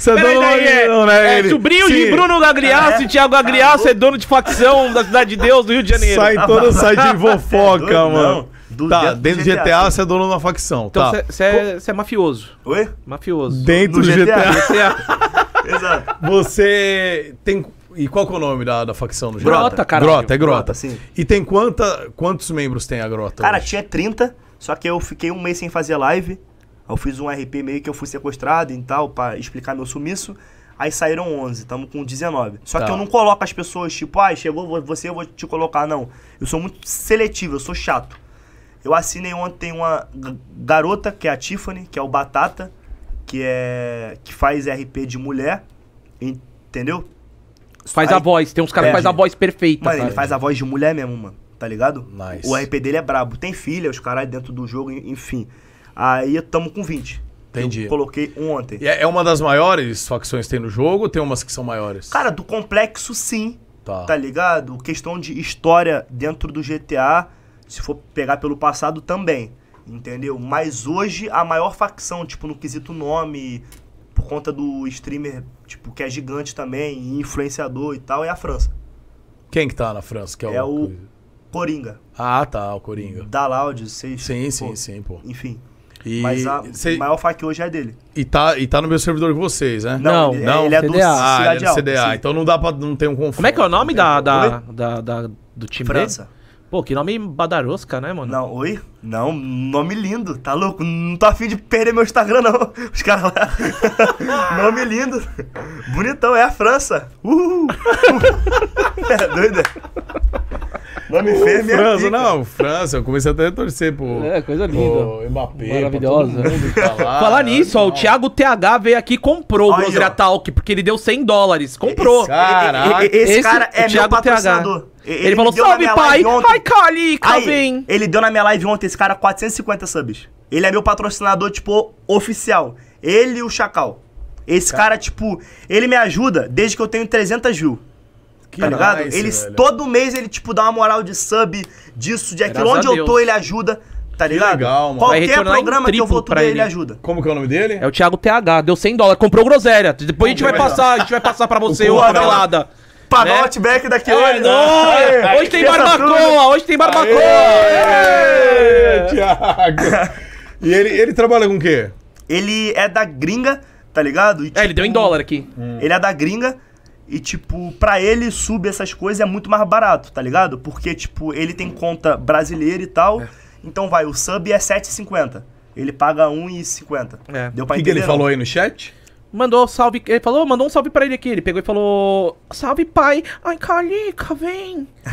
Você é dono daí, é, né, é, sobrinho Sim. de Bruno Gagliasso e é. Thiago Gagliasso, tá é dono de facção da Cidade de Deus do Rio de Janeiro. Sai todo sai de fofoca, mano. Do tá, dentro do GTA, GTA você é dono de uma facção. Então você tá. é, mafioso. Oi? Mafioso. Dentro do GTA. GTA. Exato. Você tem. E qual é o nome da, da facção no GTA? Grota, cara. Grota, é grota. grota sim. E tem quanta, quantos membros tem a grota? Cara, hoje? tinha 30, só que eu fiquei um mês sem fazer live. Eu fiz um RP meio que eu fui sequestrado e tal, para explicar meu sumiço. Aí saíram 11, estamos com 19. Só tá. que eu não coloco as pessoas, tipo, ah, chegou você, eu vou te colocar. Não. Eu sou muito seletivo, eu sou chato. Eu assinei ontem uma garota, que é a Tiffany, que é o Batata, que é. que faz RP de mulher. Entendeu? Faz Aí, a voz, tem uns caras é, que faz a voz perfeita. Mano, cara. ele faz a voz de mulher mesmo, mano. Tá ligado? Nice. O RP dele é brabo. Tem filha, os caras dentro do jogo, enfim. Aí estamos com 20. Entendi. Eu coloquei ontem. E é, é uma das maiores facções que tem no jogo ou tem umas que são maiores? Cara, do complexo sim. Tá. Tá ligado? Questão de história dentro do GTA, se for pegar pelo passado também. Entendeu? Mas hoje a maior facção, tipo, no quesito nome, por conta do streamer, tipo, que é gigante também, influenciador e tal, é a França. Quem que tá na França? Que é, é o... o Coringa. Ah, tá, o Coringa. Da Loud, vocês. Sim, pô, sim, sim, pô. Enfim. E mas a cê... maior fake hoje é dele. E tá, e tá no meu servidor com vocês, né? Não, não. não. Ele é CDA. do ah, é CDA. CDA. Então não dá pra não ter um conflito. Como é que é o nome da, da, da, da, do time França. Dele? Pô, que nome badarosca, né, mano? Não, oi? Não, nome lindo, tá louco? Não tô afim de perder meu Instagram, não. Os caras lá. nome lindo. Bonitão, é a França. Uhul. é doida. Nome feio é França, não, França. Eu comecei até a torcer por. É, coisa linda. Mbappé. Maravilhosa. Falar, Falar nisso, ó, o Thiago TH veio aqui e comprou Olha, o Brosgra Talk, porque ele deu 100 dólares. Comprou. Caraca. Esse, esse cara é meu patrocinador. TH. Ele, ele falou, salve pai, ai Cali, Calvin. Ele deu na minha live ontem, esse cara, 450 subs. Ele é meu patrocinador, tipo, oficial. Ele e o Chacal. Esse cara, tá. cara tipo, ele me ajuda desde que eu tenho 300 views tá ligado? Nice, velho. todo mês ele, tipo, dá uma moral de sub disso, de aquilo. Onde eu tô, ele ajuda tá ligado? Que legal, mano. Qualquer programa que eu vou tudo ele. ele ajuda. Como que é o nome dele? É o Thiago TH, deu 100 dólares, comprou groselha. Depois a gente vai passar, a gente vai passar pra você o outra pelada. Pagar né? o outback daqui é, é. hoje. É, né? não, hoje, tem barbacoa, hoje tem barbacoa, Thiago. E ele, ele trabalha com o quê? Ele é da gringa, tá ligado? E, tipo, é, ele deu tipo, em dólar aqui. Ele é da gringa. E, tipo, pra ele sub essas coisas é muito mais barato, tá ligado? Porque, tipo, ele tem conta brasileira e tal. É. Então vai, o sub é 7,50. Ele paga 1,50. É. Deu pra entender. O que ele não? falou aí no chat? Mandou salve. Ele falou, mandou um salve pra ele aqui. Ele pegou e falou: Salve, pai. Ai, Calica, vem.